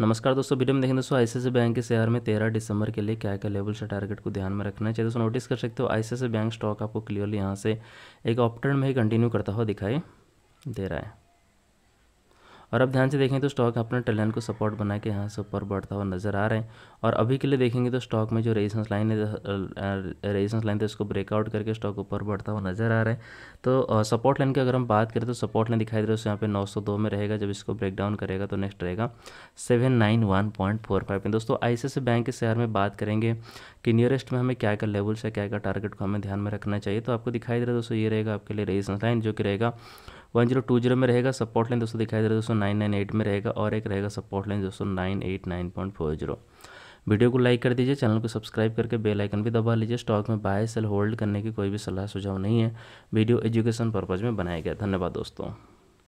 नमस्कार दोस्तों वीडियो में देखें दोस्तों आईसीआई बैंक के शेयर में तेरह दिसंबर के लिए क्या क्या लेवल्स है टारगेट को ध्यान में रखना चाहिए दोस्तों नोटिस कर सकते हो सी बैंक स्टॉक आपको क्लियरली यहाँ से एक ऑप्टर्न में ही कंटिन्यू करता हुआ दिखाई दे रहा है और अब ध्यान से देखें तो स्टॉक अपने ट्रेलन को सपोर्ट बना के यहाँ से ऊपर बढ़ता हुआ नज़र आ रहे हैं और अभी के लिए देखेंगे तो स्टॉक में जो रेजिस्टेंस लाइन है रेजिस्टेंस लाइन तो इसको ब्रेकआउट करके स्टॉक ऊपर बढ़ता हुआ नज़र आ रहा है तो सपोर्ट लाइन की अगर हम बात करें तो सपोर्ट लाइन दिखाई दे रहा है यहाँ पे नौ में रहेगा जब इसको ब्रेक डाउन करेगा तो नेक्स्ट रहेगा सेवन में दोस्तों आई बैंक के शेयर में बात करेंगे कि नियरेस्ट में हमें क्या क्या लेवल्स है क्या क्या टारगेट को हमें ध्यान में रखना चाहिए तो आपको दिखाई दे रहा है दोस्तों ये रहेगा आपके लिए रेजिस्टेंस लाइन जो कि रहेगा वन जीरो टू जीरो में रहेगा सपोर्ट लाइन दोस्तों दिखाई दे रहा है दोस्तों नाइन नाइन एट में रहेगा और एक रहेगा सपोर्ट लाइन दोस्तों nine eight nine point four zero video को लाइक कर दीजिए चैनल को सब्सक्राइब करके बेल आइकन भी दबा लीजिए स्टॉक में बाय सेल होल्ड करने की कोई भी सलाह सुझाव नहीं है वीडियो एजुकेशन पर्पज़ में बनाया गया धन्यवाद दोस्तों